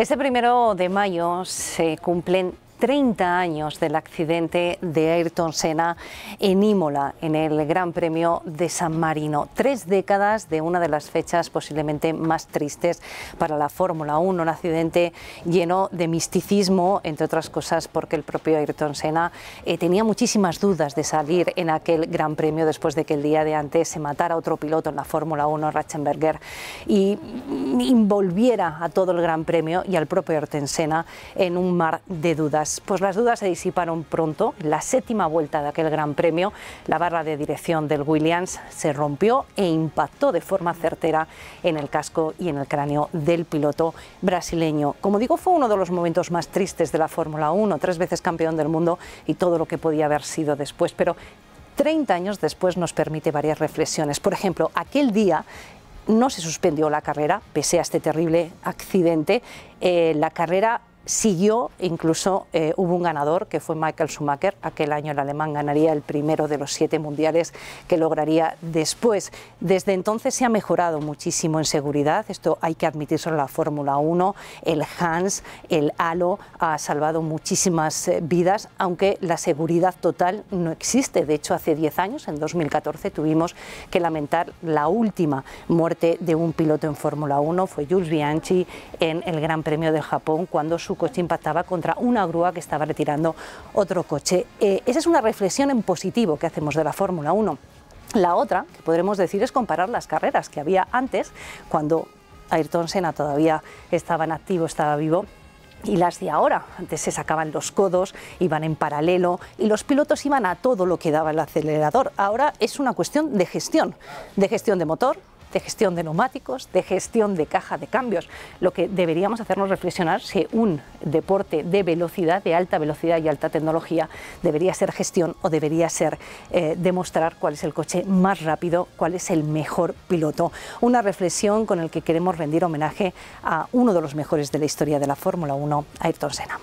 Este primero de mayo se cumplen 30 años del accidente de Ayrton Senna en Imola, en el Gran Premio de San Marino. Tres décadas de una de las fechas posiblemente más tristes para la Fórmula 1, un accidente lleno de misticismo, entre otras cosas porque el propio Ayrton Senna eh, tenía muchísimas dudas de salir en aquel Gran Premio después de que el día de antes se matara otro piloto en la Fórmula 1, Ratchenberger, y envolviera a todo el Gran Premio y al propio Ayrton Senna en un mar de dudas. Pues las dudas se disiparon pronto. La séptima vuelta de aquel Gran Premio, la barra de dirección del Williams se rompió e impactó de forma certera en el casco y en el cráneo del piloto brasileño. Como digo, fue uno de los momentos más tristes de la Fórmula 1, tres veces campeón del mundo y todo lo que podía haber sido después, pero 30 años después nos permite varias reflexiones. Por ejemplo, aquel día no se suspendió la carrera, pese a este terrible accidente. Eh, la carrera siguió, incluso eh, hubo un ganador que fue Michael Schumacher, aquel año el alemán ganaría el primero de los siete mundiales que lograría después. Desde entonces se ha mejorado muchísimo en seguridad, esto hay que admitir en la Fórmula 1, el Hans, el Halo ha salvado muchísimas eh, vidas, aunque la seguridad total no existe. De hecho, hace 10 años, en 2014, tuvimos que lamentar la última muerte de un piloto en Fórmula 1, fue Jules Bianchi en el Gran Premio de Japón, cuando su coche impactaba contra una grúa que estaba retirando otro coche. Eh, esa es una reflexión en positivo que hacemos de la Fórmula 1. La otra que podremos decir es comparar las carreras que había antes, cuando Ayrton Senna todavía estaba en activo, estaba vivo, y las de ahora. Antes se sacaban los codos, iban en paralelo y los pilotos iban a todo lo que daba el acelerador. Ahora es una cuestión de gestión, de gestión de motor, de gestión de neumáticos, de gestión de caja de cambios. Lo que deberíamos hacernos reflexionar si un deporte de velocidad, de alta velocidad y alta tecnología, debería ser gestión o debería ser eh, demostrar cuál es el coche más rápido, cuál es el mejor piloto. Una reflexión con la que queremos rendir homenaje a uno de los mejores de la historia de la Fórmula 1, Ayrton Senna.